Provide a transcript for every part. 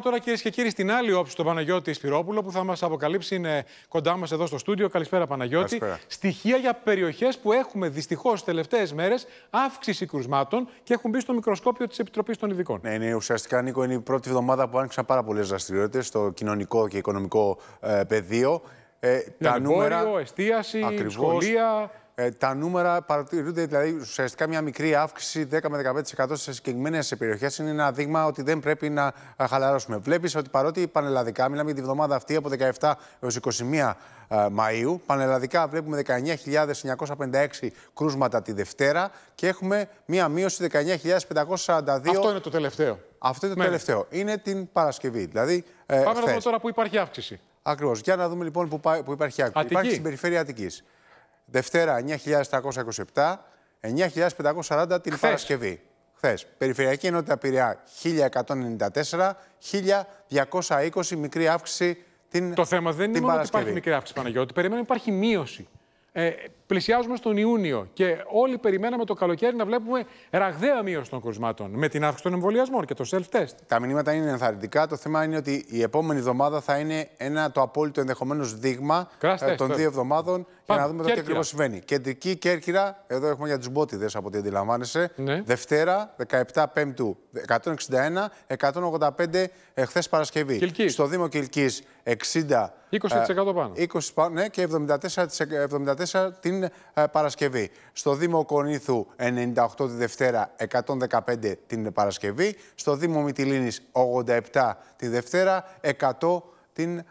τώρα κυρίες και κύριοι στην άλλη όψη του Παναγιώτη Σπυρόπουλο που θα μας αποκαλύψει είναι κοντά μας εδώ στο στούντιο. Καλησπέρα Παναγιώτη. Στοιχεία για περιοχές που έχουμε δυστυχώς τι τελευταίες μέρες αύξηση κρουσμάτων και έχουν μπει στο μικροσκόπιο της Επιτροπής των Ειδικών. Ναι, ναι, ουσιαστικά Νίκο, είναι η πρώτη εβδομάδα που άνοιξαν πάρα πολλές δραστηριότητες στο κοινωνικό και οικονομικό ε, πεδίο. Ε, τα νούμερα. Εστίαση, Ακριβώς. σχολεία. Ε, τα νούμερα παρατηρούνται, δηλαδή ουσιαστικά μια μικρή αύξηση 10 με 15% σε συγκεκριμένες περιοχές είναι ένα δείγμα ότι δεν πρέπει να ε, χαλαρώσουμε. Βλέπεις ότι παρότι πανελλαδικά, μιλάμε για τη βδομάδα αυτή από 17 έω 21 Μαου. Πανελλαδικά βλέπουμε 19.956 κρούσματα τη Δευτέρα και έχουμε μία μείωση 19.542. Αυτό είναι το τελευταίο. Αυτό είναι το ναι. τελευταίο. Είναι την Παρασκευή. Δηλαδή, ε, Πάμε να δούμε τώρα που υπάρχει αύξηση. Ακριβώς. Για να δούμε λοιπόν που, υπάρχει αύξηση. Υπάρχει στην περιφέρεια Αττικής. Δευτέρα 9.727, 9.540 την Παρασκευή. Χθες. Περιφερειακή ενότητα Πειραιά 1.194, 1.220 μικρή αύξηση την Το θέμα δεν είναι μόνο ότι υπάρχει μικρή αύξηση, Παναγιώτη. Περιμένουμε υπάρχει μείωση. Ε, πλησιάζουμε στον Ιούνιο και όλοι περιμέναμε το καλοκαίρι να βλέπουμε ραγδαία μείωση των κρουσμάτων με την αύξηση των εμβολιασμών και το self-test. Τα μηνύματα είναι ενθαρρυντικά. Το θέμα είναι ότι η επόμενη εβδομάδα θα είναι ένα το απόλυτο ενδεχομένως δείγμα ε, των δύο εβδομάδων για να δούμε το τι ακριβώς συμβαίνει. Κεντρική Κέρκυρα, εδώ έχουμε για τους Μπότιδες από ό,τι αντιλαμβάνεσαι. Ναι. Δευτέρα, 17 Πέμπτου, 161, 185 εχθέ Παρασκευή. Στο Δήμο Κυλκής 20% ε, πάνω. 20 πάνω ναι, και 74, 74 ε, ε, την Παρασκευή. Στο Δήμο Κονήθου 98 τη Δευτέρα, 115 την Παρασκευή. Στο Δήμο Μητυλίνης 87 τη Δευτέρα, 100 την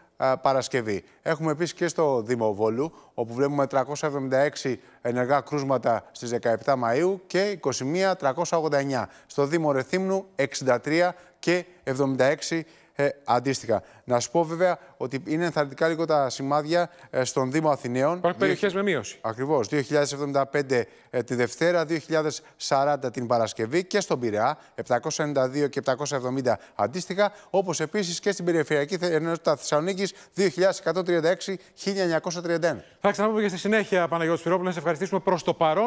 Παρασκευή. Έχουμε επίσης και στο Δήμο Βόλου, όπου βλέπουμε 376 ενεργά κρούσματα στις 17 Μαΐου και 21 389. Στο Δήμο Ρεθύμνου 63 και 76 ε, αντίστοιχα. Να σου πω βέβαια ότι είναι ενθαρρυντικά λίγο τα σημάδια ε, στον Δήμο Αθηναίων. Υπάρχουν περιοχές με μείωση. Ακριβώς. 2075 ε, τη Δευτέρα, 2040 την Παρασκευή και στον Πειραιά, 792 και 770 αντίστοιχα. Όπως επίσης και στην Περιφερειακή Ενότητα Θεσσαλονίκης, 2136-1931. Θα ξαναπούμε και στη συνέχεια, Παναγιώτης Σπυρόπουλο, να σε ευχαριστήσουμε προς το παρόν.